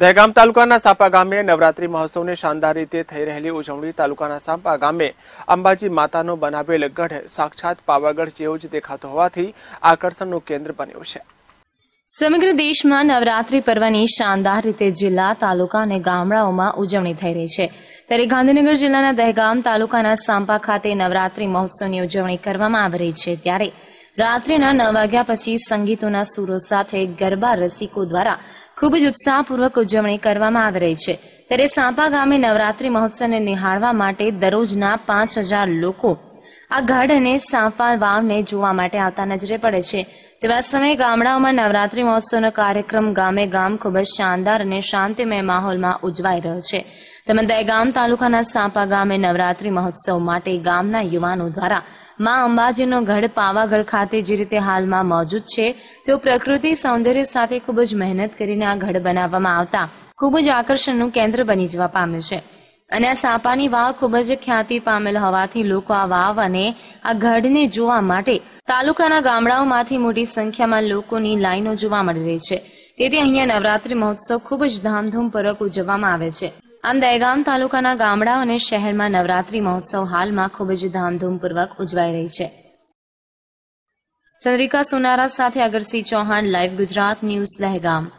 દહેગામ તાલુકાના સાપા ગામે નવરાત્રી મહોત્સવની શાનદાર રીતે થઈ રહેલી ઉજવણી તાલુકાના સાપા ગામે અંબાજી માતાનો બનાવેલ ગઢ સાક્ષાત પાવાગઢ જેવો જ દેખાતો હોવાથી આકર્ષણનું કેન્દ્ર બન્યું છે સમગ્ર દેશમાં નવરાત્રી પર્વની શાનદાર રીતે જિલ્લા તાલુકા અને ગામડાઓમાં ઉજવણી થઈ રહી છે ત્યારે ગાંધીનગર જિલ્લાના દહેગામ તાલુકાના સાંપા ખાતે નવરાત્રી મહોત્સવની ઉજવણી કરવામાં આવી રહી છે ત્યારે રાત્રિના નવ વાગ્યા પછી સંગીતોના સૂરો સાથે ગરબા રસિકો દ્વારા ખૂબ જ ઉત્સાહપૂર્વક ઉજવણી કરવામાં આવી રહી છે ત્યારે સાંપા ગામે નવરાત્રી મહોત્સવને નિહાળવા માટે દરરોજના પાંચ હજાર લોકો આ ગઢ અને સાંપા વાવને જોવા માટે આવતા નજરે પડે છે તેવા સમયે ગામડાઓમાં નવરાત્રી મહોત્સવનો કાર્યક્રમ ગામે ગામ ખૂબ જ શાનદાર અને શાંતિમય માહોલમાં ઉજવાઈ રહ્યો છે તેમજ દહેગામ તાલુકાના સાંપા ગામે નવરાત્રી મહોત્સવ માટે ગામના યુવાનો દ્વારા માં અંબાજીનો ગઢ પાવાગઢ ખાતે જે રીતે હાલમાં મોજૂદ છે તેઓ પ્રકૃતિ સૌંદર્ય સાથે ખૂબ જ મહેનત કરીને આ ગઢ બનાવવામાં આવતા ખૂબ જ આકર્ષણનું કેન્દ્ર બની જવા પામ્યું છે અને આ સાપાની વાવ ખૂબ જ ખ્યાતિ પામેલ હોવાથી લોકો આ વાવ અને આ ગઢને જોવા માટે તાલુકાના ગામડાઓમાંથી મોટી સંખ્યામાં લોકોની લાઈનો જોવા મળી રહી છે તેથી અહીંયા નવરાત્રી મહોત્સવ ખૂબ જ ધામધૂમપૂર્વક ઉજવવામાં આવે છે આમ દહેગામ તાલુકાના ગામડા અને શહેરમાં નવરાત્રી મહોત્સવ હાલમાં ખૂબ જ ધામધૂમપૂર્વક ઉજવાઈ રહી છે ચંદ્રિકા સોનારા સાથે અગરસિંહ ચૌહાણ લાઈવ ગુજરાત ન્યૂઝ દહેગામ